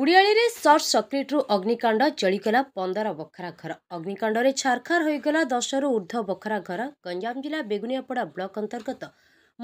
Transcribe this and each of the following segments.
ଗୁଡ଼ିଆଳିରେ short ସର୍କିଟ୍ରୁ ଅଗ୍ନିକାଣ୍ଡ ଜଳିଗଲା ପନ୍ଦର ବଖରା ଘର ଅଗ୍ନିକାଣ୍ଡରେ ଛାରଖାର ହୋଇଗଲା ଦଶରୁ ଉର୍ଦ୍ଧ୍ୱ ବଖରା ଘର ଗଞ୍ଜାମ ଜିଲ୍ଲା ବେଗୁନିଆପଡ଼ା ବ୍ଲକ ଅନ୍ତର୍ଗତ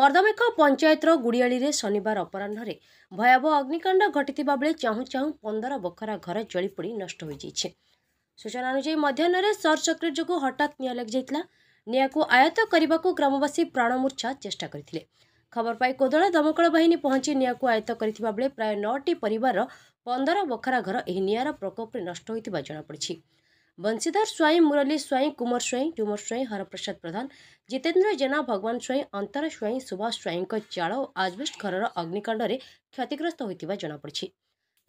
ମର୍ଦ୍ଦମେଖ ପଞ୍ଚାୟତର ଗୁଡ଼ିଆଳିରେ ଶନିବାର ଅପରାହ୍ନରେ ଭୟାବହ ଅଗ୍ନିକାଣ୍ଡ ଘଟିଥିବା ବେଳେ ଚାହୁଁ ଚାହୁଁ ପନ୍ଦର ବଖରା ଘର ଜଳିପୋଡ଼ି ନଷ୍ଟ ହୋଇଯାଇଛି ସୂଚନା ଅନୁଯାୟୀ ମଧ୍ୟାହ୍ନରେ ସର୍ଟ ସର୍କିଟ୍ ଯୋଗୁଁ ହଠାତ୍ ନିଆଁ ଲାଗିଯାଇଥିଲା ନିଆଁକୁ ଆୟତ୍ତ କରିବାକୁ ଗ୍ରାମବାସୀ ପ୍ରାଣମୂର୍ଚ୍ଛା ଚେଷ୍ଟା କରିଥିଲେ ଖବର ପାଇ କୋଦଳ ଦମକଳ ବାହିନୀ ପହଞ୍ଚି ନିଆଁକୁ ଆୟତ୍ତ କରିଥିବା ବେଳେ ପ୍ରାୟ ନଅଟି ପରିବାରର ପନ୍ଦର ବଖରା ଘର ଏହି ନିଆଁର ପ୍ରକୋପରେ ନଷ୍ଟ ହୋଇଥିବା ଜଣାପଡ଼ିଛି ବଂଶୀଧର ସ୍ୱାଇଁ ମୁରଲୀ ସ୍ୱାଇଁ କୁମର ସ୍ୱାଇଁ ଟୁମର ସ୍ୱାଇଁ ହରପ୍ରସାଦ ପ୍ରଧାନ ଜିତେନ୍ଦ୍ର ଜେନା ଭଗବାନ ସ୍ୱାଇଁ ଅନ୍ତର ସ୍ୱାଇଁ ସୁଭାଷ ସ୍ୱାଇଁଙ୍କ ଚାଳ ଓ ଆଜବେଷ୍ଟ ଘରର ଅଗ୍ନିକାଣ୍ଡରେ କ୍ଷତିଗ୍ରସ୍ତ ହୋଇଥିବା ଜଣାପଡ଼ିଛି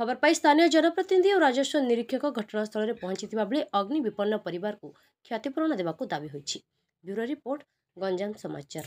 ଖବର ପାଇ ସ୍ଥାନୀୟ ଜନପ୍ରତିନିଧି ଓ ରାଜସ୍ୱ ନିରୀକ୍ଷକ ଘଟଣାସ୍ଥଳରେ ପହଞ୍ଚିଥିବା ବେଳେ ଅଗ୍ନି ବିପନ୍ନ ପରିବାରକୁ କ୍ଷତିପୂରଣ ଦେବାକୁ ଦାବି ହୋଇଛି ବ୍ୟୁରୋ ରିପୋର୍ଟ ଗଞ୍ଜାମ ସମାଚାର